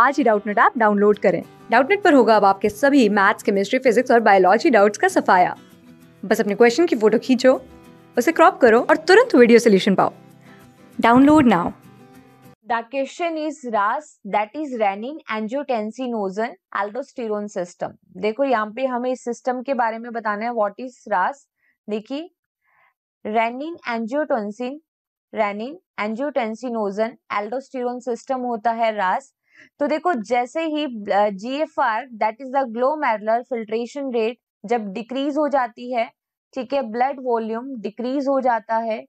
आज ही Doubtnut app download करें डाउटनेट पर होगा अब आपके सभी मैथ्स केमिस्ट्री फिजिक्स और बायोलॉजी डाउट्स का सफाया बस अपने क्वेश्चन की फोटो खींचो उसे क्रॉप करो और तुरंत वीडियो सोल्यूशन पाओ download now The question is RAS that is renin angiotensinogen aldosterone system. देखो यहाँ पे हमें इस सिस्टम के बारे में बताना है व्हाट इज RAS देखिए renin angiotensin renin angiotensinogen aldosterone system होता है रास तो देखो जैसे ही G F R that is the glomerular filtration rate जब डिक्रीज हो जाती है ठीक है ब्लड वॉल्यूम डिक्रीज हो जाता है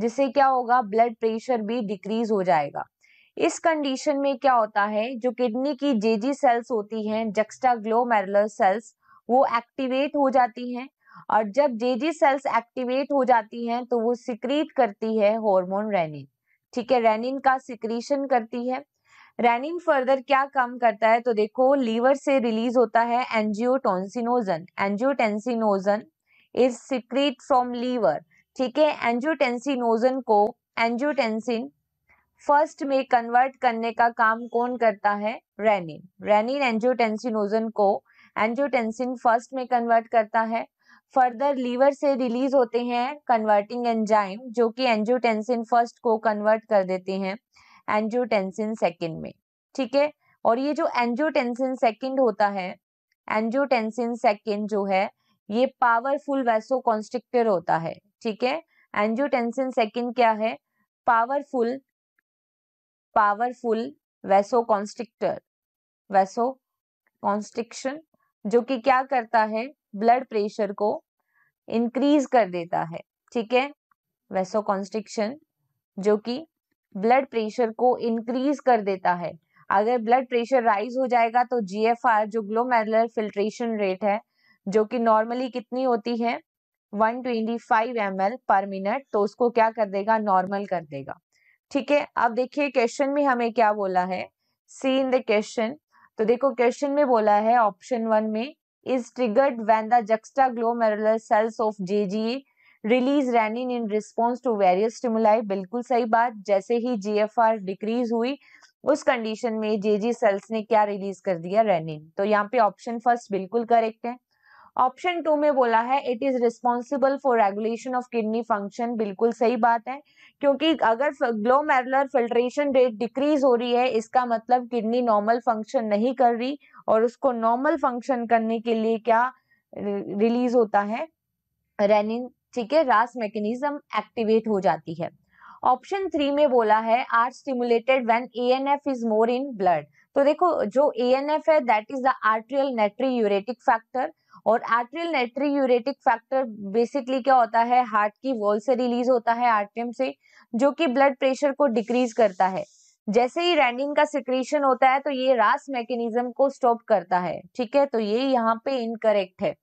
जिससे क्या होगा ब्लड प्रेशर भी डिक्रीज हो जाएगा इस कंडीशन में क्या होता है जो किडनी की जेजी सेल्स होती हैं जक्स्टा ग्लोमेरुलर सेल्स वो एक्टिवेट हो जाती हैं और जब जे जी सेल्स एक्टिवेट हो जाती हैं तो वो सिक्रीट करती है हॉर्मोन रेनिन ठीक है रेनिन का सिक्रीशन करती है रैनिन फर्दर क्या काम करता है तो देखो लीवर से रिलीज होता है angiotensinogen angiotensinogen is secrete from liver ठीक है एंजियोटेंसिनोजन को एंजियोटेंसिन फर्स्ट में कन्वर्ट करने का काम कौन करता है रेनिन रेनिन एंजियोटेंसिनोजन को एंजियोटेंसिन फर्स्ट में कन्वर्ट करता है फर्दर लीवर से रिलीज होते हैं कन्वर्टिंग एंजाइम जो कि एंजियोटेंसिन फर्स्ट को कन्वर्ट कर देते हैं एंजियोटेंसिन सेकंड में ठीक है और ये जो एंजियोटेंसिन सेकंड होता है एंजियोटेंसिन सेकंड जो है ये पावरफुल वैसो कॉन्स्ट्रिक्टर होता है ठीक है एंजियोटेंसिन सेकंड क्या है powerful powerful vasoconstrictor vasoconstriction जो कि क्या करता है ब्लड प्रेशर को इंक्रीज कर देता है ठीक है वैसो कॉन्स्ट्रिक्शन जो कि ब्लड प्रेशर को इंक्रीज कर देता है अगर ब्लड प्रेशर राइज हो जाएगा तो जी एफ आर जो ग्लोमेरुलर फिल्ट्रेशन रेट है जो कि नॉर्मली कितनी होती है 125 ट्वेंटी पर मिनट तो उसको क्या कर देगा नॉर्मल कर देगा ठीक है अब देखिए क्वेश्चन में हमें क्या बोला है सी इन द क्वेश्चन तो देखो क्वेश्चन में बोला है ऑप्शन वन में is triggered when the juxtaglomerular cells of J G A release renin in response to various stimuli बिल्कुल सही बात जैसे ही जीएफआर डिक्रीज हुई उस कंडीशन में जेजी सेल्स ने क्या रिलीज कर दिया रेनिन तो यहाँ पे ऑप्शन फर्स्ट बिल्कुल करेक्ट है ऑप्शन टू में बोला है it is responsible for regulation of kidney function बिल्कुल सही बात है क्योंकि अगर ग्लोमेरुलर फिल्ट्रेशन रेट डिक्रीज हो रही है इसका मतलब किडनी नॉर्मल फंक्शन नहीं कर रही और उसको नॉर्मल फंक्शन करने के लिए क्या रिलीज होता है रेनिन ठीक है रास मैकेनिज्म एक्टिवेट हो जाती है ऑप्शन थ्री में बोला है are stimulated when A N F is more in blood तो देखो जो एएनएफ है that is the atrial natriuretic factor और atrial natriuretic factor basically क्या होता है हार्ट की वॉल से रिलीज होता है आर्ट्रियम से जो कि ब्लड प्रेशर को डिक्रीज करता है जैसे ही रैनिन का सिक्रीशन होता है तो ये रास मैकेनिज्म को स्टॉप करता है ठीक है तो ये यहाँ पे इनकरेक्ट है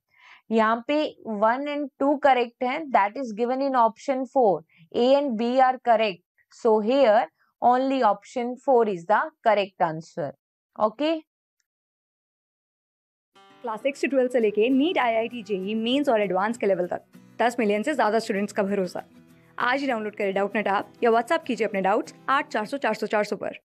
यहाँ पे वन एंड टू करेक्ट है that is given in option four A and B are correct so here only option four is the correct answer okay class six से से लेके NEET I I T JEE mains और advance के level तक दस million से ज़्यादा students का भरोसा आज ही डाउनलोड करें डाउट नेट ऐप या व्हाट्सएप कीजिए अपने डाउट्स आठ चार सौ चार सौ चार सौ पर